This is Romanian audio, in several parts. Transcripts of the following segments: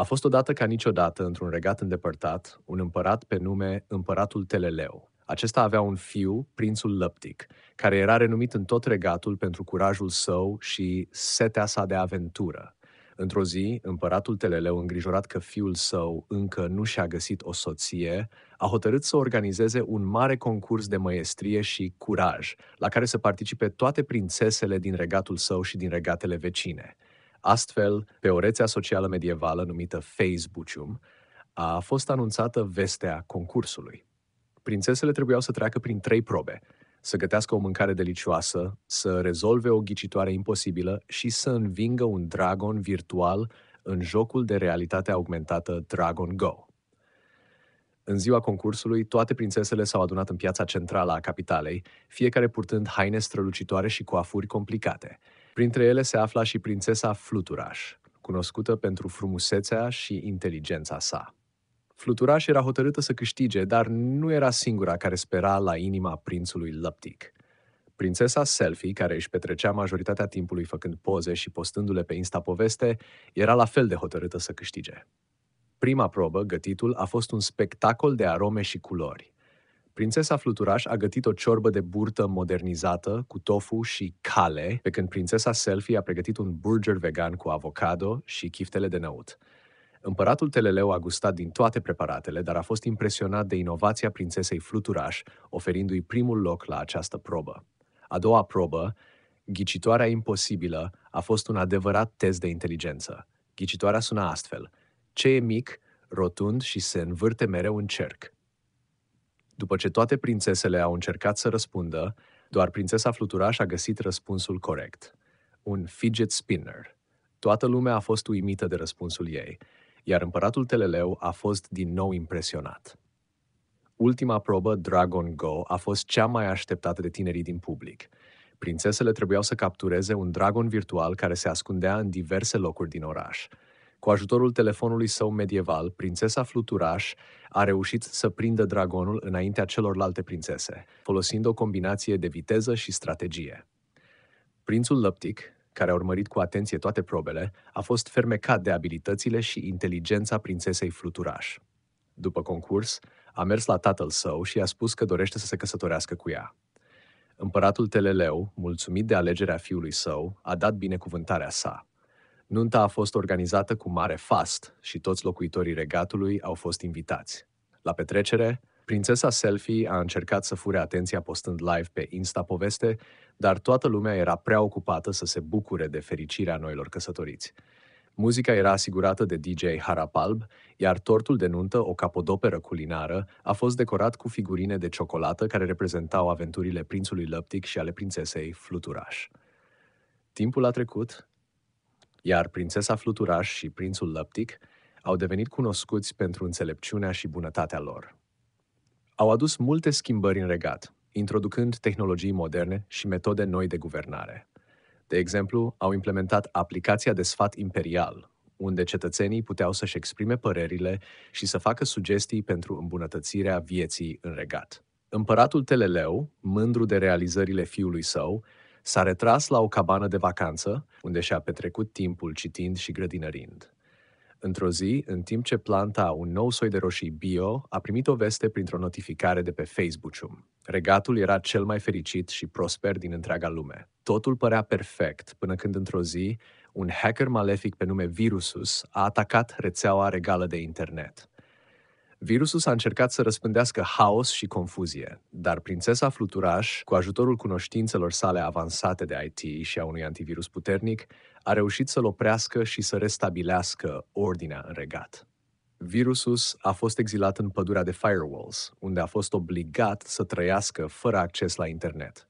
A fost odată ca niciodată, într-un regat îndepărtat, un împărat pe nume Împăratul Teleleu. Acesta avea un fiu, prințul Lăptic, care era renumit în tot regatul pentru curajul său și setea sa de aventură. Într-o zi, împăratul Teleleu, îngrijorat că fiul său încă nu și-a găsit o soție, a hotărât să organizeze un mare concurs de măiestrie și curaj, la care să participe toate prințesele din regatul său și din regatele vecine – Astfel, pe o rețea socială medievală numită Facebookium, a fost anunțată vestea concursului. Prințesele trebuiau să treacă prin trei probe, să gătească o mâncare delicioasă, să rezolve o ghicitoare imposibilă și să învingă un dragon virtual în jocul de realitate augmentată Dragon Go. În ziua concursului, toate prințesele s-au adunat în piața centrală a capitalei, fiecare purtând haine strălucitoare și coafuri complicate – Printre ele se afla și prințesa Fluturaș, cunoscută pentru frumusețea și inteligența sa. Fluturaș era hotărâtă să câștige, dar nu era singura care spera la inima prințului lăptic. Prințesa Selfie, care își petrecea majoritatea timpului făcând poze și postându-le pe Insta poveste, era la fel de hotărâtă să câștige. Prima probă, gătitul, a fost un spectacol de arome și culori. Prințesa Fluturaș a gătit o ciorbă de burtă modernizată cu tofu și cale, pe când prințesa Selfie a pregătit un burger vegan cu avocado și chiftele de năut. Împăratul Teleleu a gustat din toate preparatele, dar a fost impresionat de inovația prințesei Fluturaș, oferindu-i primul loc la această probă. A doua probă, Ghicitoarea imposibilă, a fost un adevărat test de inteligență. Ghicitoarea suna astfel. Ce e mic, rotund și se învârte mereu în cerc. După ce toate prințesele au încercat să răspundă, doar prințesa Fluturaș a găsit răspunsul corect. Un fidget spinner. Toată lumea a fost uimită de răspunsul ei, iar împăratul Teleleu a fost din nou impresionat. Ultima probă, Dragon Go, a fost cea mai așteptată de tinerii din public. Prințesele trebuiau să captureze un dragon virtual care se ascundea în diverse locuri din oraș – cu ajutorul telefonului său medieval, prințesa Fluturaș a reușit să prindă dragonul înaintea celorlalte prințese, folosind o combinație de viteză și strategie. Prințul Lăptic, care a urmărit cu atenție toate probele, a fost fermecat de abilitățile și inteligența prințesei Fluturaș. După concurs, a mers la tatăl său și i-a spus că dorește să se căsătorească cu ea. Împăratul Teleleu, mulțumit de alegerea fiului său, a dat binecuvântarea sa. Nunta a fost organizată cu mare fast și toți locuitorii regatului au fost invitați. La petrecere, prințesa Selfie a încercat să fure atenția postând live pe Insta poveste, dar toată lumea era prea ocupată să se bucure de fericirea noilor căsătoriți. Muzica era asigurată de DJ Harapalb, iar tortul de nuntă, o capodoperă culinară, a fost decorat cu figurine de ciocolată care reprezentau aventurile prințului Lăptic și ale prințesei Fluturaș. Timpul a trecut, iar prințesa Fluturaș și prințul Lăptic au devenit cunoscuți pentru înțelepciunea și bunătatea lor. Au adus multe schimbări în regat, introducând tehnologii moderne și metode noi de guvernare. De exemplu, au implementat aplicația de sfat imperial, unde cetățenii puteau să-și exprime părerile și să facă sugestii pentru îmbunătățirea vieții în regat. Împăratul Teleleu, mândru de realizările fiului său, S-a retras la o cabană de vacanță, unde și-a petrecut timpul citind și grădinărind. Într-o zi, în timp ce planta un nou soi de roșii bio, a primit o veste printr-o notificare de pe Facebook. Regatul era cel mai fericit și prosper din întreaga lume. Totul părea perfect, până când într-o zi, un hacker malefic pe nume Virusus a atacat rețeaua regală de internet. Virusul s-a încercat să răspândească haos și confuzie, dar prințesa Fluturaș, cu ajutorul cunoștințelor sale avansate de IT și a unui antivirus puternic, a reușit să-l oprească și să restabilească ordinea în regat. Virusus a fost exilat în pădurea de Firewalls, unde a fost obligat să trăiască fără acces la internet.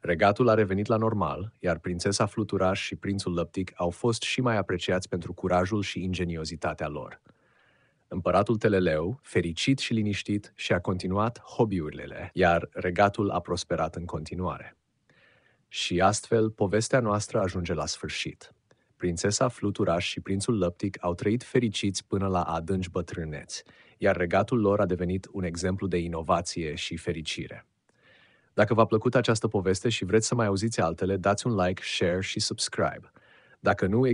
Regatul a revenit la normal, iar prințesa Fluturaș și prințul Lăptic au fost și mai apreciați pentru curajul și ingeniozitatea lor. Împăratul Teleleu, fericit și liniștit, și-a continuat hobby-urile, iar regatul a prosperat în continuare. Și astfel, povestea noastră ajunge la sfârșit. Prințesa Fluturaș și prințul Lăptic au trăit fericiți până la adânci bătrâneți, iar regatul lor a devenit un exemplu de inovație și fericire. Dacă v-a plăcut această poveste și vreți să mai auziți altele, dați un like, share și subscribe. Dacă nu,